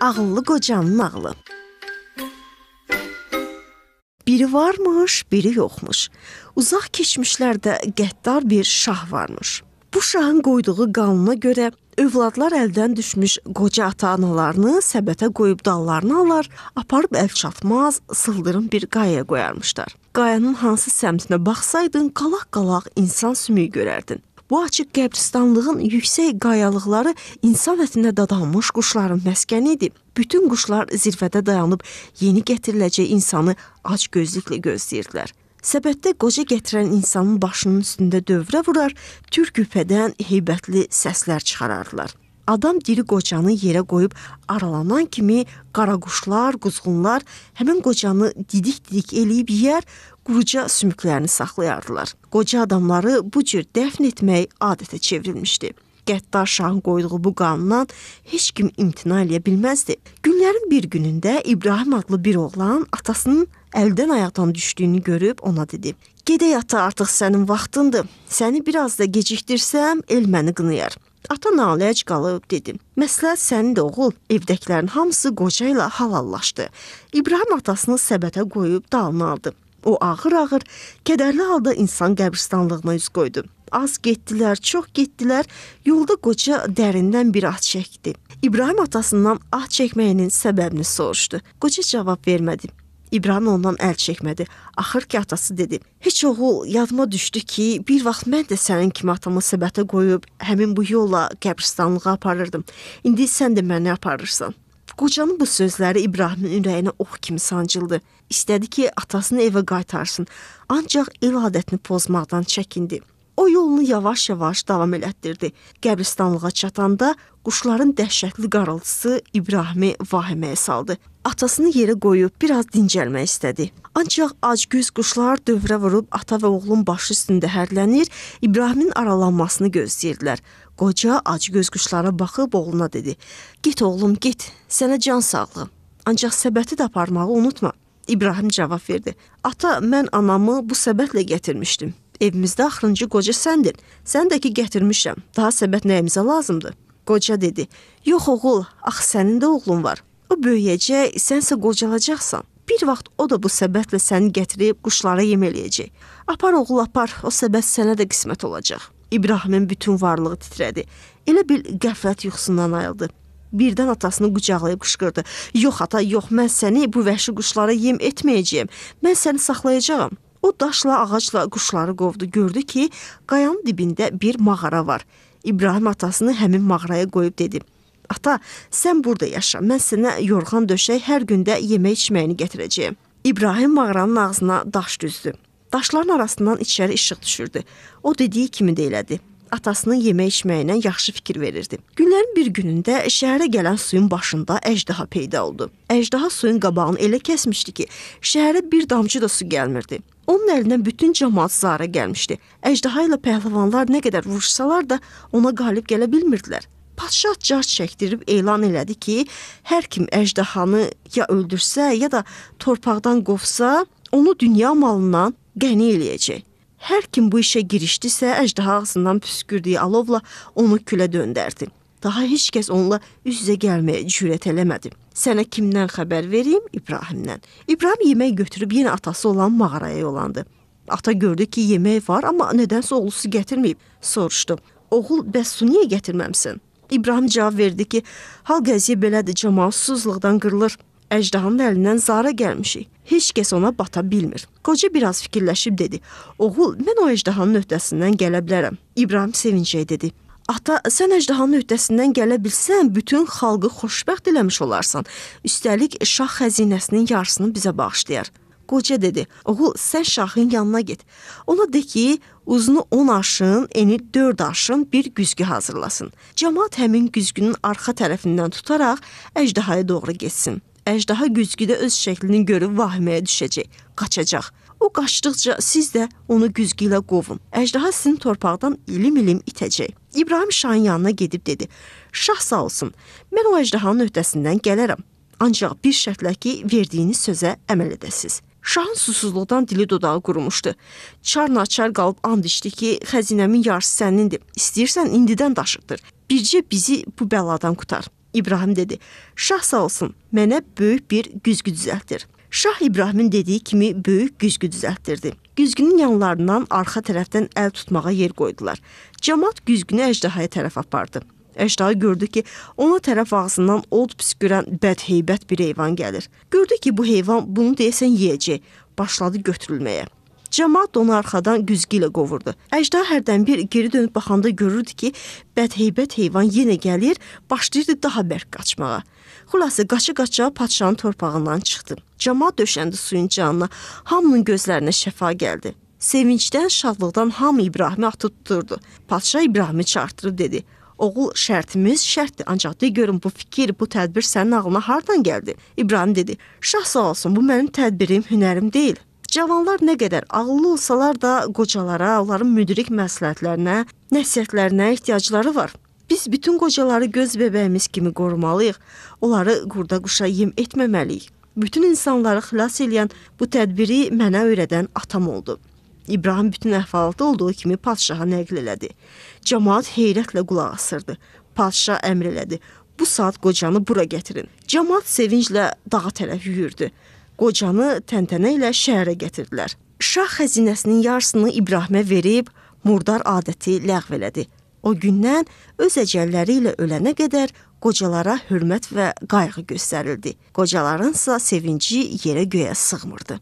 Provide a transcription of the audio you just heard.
Ağıllı qocanın ağlı. Biri varmış, biri yoxmuş. Uzaq keçmişlərdə qəddar bir şah varmış. Bu şahın qoyduğu qanuna görə övladlar əldən düşmüş qoca ata-analarını səbətə qoyub dallarını alar, aparıb əl çatmaz sıldırım bir qayaya qoyarmışlar. Qayanın hansı səmtinə baxsaydın qalaq-qalaq insan sümüyü görərdin. Bu açıq qəbristanlığın yüksək qayalıqları insan ətinə dadanmış quşların məskənidir. Bütün quşlar zirvədə dayanıb yeni gətiriləcək insanı acgözlüklə gözləyirdilər. Səbətdə qoca gətirən insanın başının üstündə dövrə vurar, tür güpədən heybətli səslər çıxarardılar. Adam diri qocanı yerə qoyub aralanan kimi qaraquşlar, quzğunlar həmin qocanı didik-didik eləyib yeyər, quruca sümüklərini saxlayardılar. Qoca adamları bu cür dəfn etmək adətə çevrilmişdi. Qəddar şahın qoyduğu bu qanundan heç kim imtina eləyə bilməzdi. Günlərin bir günündə İbrahim adlı bir oğlan atasının əldən ayaqdan düşdüyünü görüb ona dedi: "Gedə yata artıq sənin vaxtındır. Səni biraz da gecikdirsəm el məni qınayar." Ata naləc qalıb dedi: "Məsləhət sənin də oğul. Evdəkilərin hamısı qoca ilə halallaşdı." İbrahim atasını səbətə qoyub dalını aldı. O ağır-ağır, kədərli halda insan qəbristanlığına üz qoydu. Az getdilər, çox getdilər. Yolda qoca dərindən bir ah çəkdi. İbrahim atasından ah çəkməyinin səbəbini soruşdu. Qoca cavab vermədi. İbrahim ondan əl çəkmədi. Axır ki atası dedi: "Heç oğul, yadıma düşdü ki, bir vaxt mən də sənin kimi atamı səbətə qoyub həmin bu yolla qəbristanlığa aparırdım. İndi sən də məni aparırsan." Qocanın bu sözləri İbrahimin ürəyinə ox kimi sancıldı. İstədi ki, atasını evə qaytarsın, ancaq el adətini pozmaqdan çəkindi. O yolunu yavaş-yavaş davam elətdirdi. Qəbristanlığa çatanda quşların dəhşətli qarıltısı İbrahimi vahiməyə saldı. Atasını yerə qoyub biraz dincəlmək istədi. Ancaq acgöz quşlar dövrə vurub ata və oğlun başı üstündə hərlənir, İbrahimin aralanmasını gözləyirdilər. Qoca acgöz quşlara baxıb oğluna dedi: "Get oğlum, get. Sənə can sağlığı. Ancaq səbəti də aparmağı unutma." İbrahim cavab verdi: "Ata, mən anamı bu səbətlə gətirmişdim. Evimizdə axırıncı qoca səndin. Sən də ki gətirmişəm. Daha səbət nəyimizə lazımdır?" Qoca dedi: "Yox oğul, axı sənin də oğlun var. O böyüyəcək, sənsə qocalacaqsan. Bir vaxt o da bu səbətlə səni gətirib quşlara yem eləyəcək. Apar oğul, apar. O səbət sənə də qismət olacaq." İbrahimin bütün varlığı titrədi. Elə bil qəflət yuxusundan ayıldı. Birdən atasını qucaqlayıb qışqırdı. "Yox ata, yox, mən səni bu vəhşi quşlara yem etməyəcəyəm. Mən səni saxlayacağam." O daşla, ağacla quşları qovdu. Gördü ki, qayanın dibində bir mağara var. İbrahim atasını həmin mağaraya qoyub dedi: "Ata, sən burada yaşa. Mən sənə yorğan döşək hər gündə yemək içməyini gətirəcəyəm." İbrahim mağaranın ağzına daş düzdü. Daşların arasından içəri işıq düşürdü. O dediyi kimi də elədi atasının yemək içməyinə yaxşı fikir verirdi. Günlərin bir günündə şəhərə gələn suyun başında əjdaha peyda oldu. Əjdaha suyun qabağını elə kəsmişdi ki, şəhərə bir damcı da su gəlmirdi. Onun əlindən bütün camaat zara gəlmişdi. Əjdaha ilə pəhləvanlar nə qədər vuruşsalar da ona qalib gələ bilmirdilər. Padşah car çəkdirib elan elədi ki, hər kim əjdahanı ya öldürsə, ya da torpaqdan qovsa, onu dünya malından qəni eləyəcək. Hər kim bu işə girişdisə, əjdaha ağzından püskürdüyü alovla onu külə döndərdi. Daha heç kəs onunla üz-üzə gəlməyə cürət eləmədi. Sənə kimdən xəbər verim? İbrahimdən. İbrahim yemək götürüb yenə atası olan mağaraya yolandı. Ata gördü ki, yemək var, amma nədənsə oğlusu gətirməyib. Soruşdu: "Oğul, bəs su niyə gətirməmisən?" İbrahim cavab verdi ki, hal qəziyə belədir, cəmaat susuzluqdan qırılır. Əjdahanın əlindən zara gəlmişik. Heç kəs ona bata bilmir. Qoca biraz fikirləşib dedi: "Oğul, mən o əjdahanın öhdəsindən gələ bilərəm." İbrahim sevinclə dedi: Ata, sən əjdahanın öhdəsindən gələ bilsən, bütün xalqı xoşbəxt eləmiş olarsan. Üstəlik şah xəzinəsinin yarısını bizə bağışlayar. Qoca dedi: "Oğul, sən şahın yanına get. Ona de ki, uzunu 10 arşın, eni 4 arşın bir güzgü hazırlasın. Camaat həmin güzgünün arxa tərəfindən tutaraq əjdahaya doğru getsin." əjdaha güzgüdə öz şəklini görüb vahiməyə düşəcək, qaçacaq. O qaçdıqca siz də onu güzgü ilə qovun. Əjdaha sizin torpaqdan ilim-ilim itəcək. İbrahim şahın yanına gedib dedi: "Şah sağ olsun. Mən o əjdahanın öhdəsindən gələrəm. Ancaq bir şərtlə ki, verdiyiniz sözə əməl edəsiz." Şahın susuzluqdan dili dodağı qurumuşdu. Çarnaçar qalıb and içdi ki, xəzinəmin yarısı sənindir. İstəyirsən indidən daşıtdır. Bircə bizi bu bəladan qurtar. İbrahim dedi: "Şah sağ olsun, mənə böyük bir güzgü düzəltdir." Şah İbrahimin dediyi kimi böyük güzgü düzəltdirdi. Güzgünün yanlarından arxa tərəfdən əl tutmağa yer qoydular. Camaat güzgünü əjdahaya tərəf apardı. Əjdaha gördü ki, ona tərəf ağzından od püskürən bədheybət bir heyvan gəlir. Gördü ki, bu heyvan bunu deyəsən yeyəcək. Başladı götürülməyə. Camaat onu arxadan güzgü ilə qovurdu. Əjda hərdən bir geri dönüb baxanda görürdü ki, bədheybət heyvan yenə gəlir, başlayırdı daha bərk qaçmağa. Xulası qaça-qaça padşahın torpağından çıxdı. Camaat döşəndi suyun canına, hamının gözlərinə şəfa gəldi. Sevincdən, şadlıqdan hamı İbrahimi atıb tuturdu. Padşah İbrahimi çağırtırıb dedi: Oğul, şərtimiz şərtdir, ancaq de görüm bu fikir, bu tədbir sənin ağlına hardan gəldi? İbrahim dedi: Şah sağ olsun, bu mənim tədbirim, hünərim deyil. Cavanlar nə qədər ağıllı olsalar da qocalara, onların müdrik məsləhətlərinə, nəsihətlərinə ehtiyacları var. Biz bütün qocaları göz bəbəyimiz kimi qorumalıyıq. Onları qurda quşa yem etməməliyik. Bütün insanları xilas eləyən bu tədbiri mənə öyrədən atam oldu. İbrahim bütün əhvalatda olduğu kimi padşaha nəql elədi. Camaat heyrətlə qulaq asırdı. Padşah əmr elədi. Bu saat qocanı bura gətirin. Camaat sevinclə dağa tərəf yürüdü qocanı təntənə ilə şəhərə gətirdilər. Şah xəzinəsinin yarısını İbrahimə verib, murdar adəti ləğv elədi. O gündən öz əcəlləri ilə ölənə qədər qocalara hörmət və qayğı göstərildi. Qocalarınsa sevinci yerə göyə sığmırdı.